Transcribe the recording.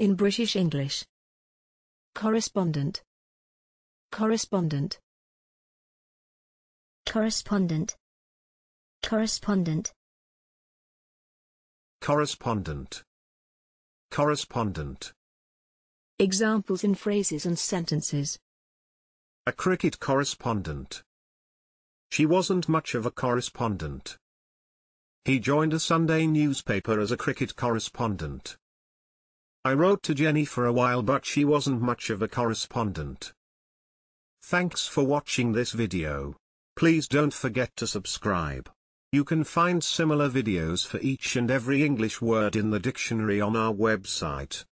in British English. Correspondent. Correspondent. Correspondent. Correspondent. Correspondent. Correspondent. Examples in phrases and sentences. A cricket correspondent. She wasn't much of a correspondent. He joined a Sunday newspaper as a cricket correspondent. I wrote to Jenny for a while but she wasn't much of a correspondent. Thanks for watching this video. Please don't forget to subscribe. You can find similar videos for each and every English word in the dictionary on our website.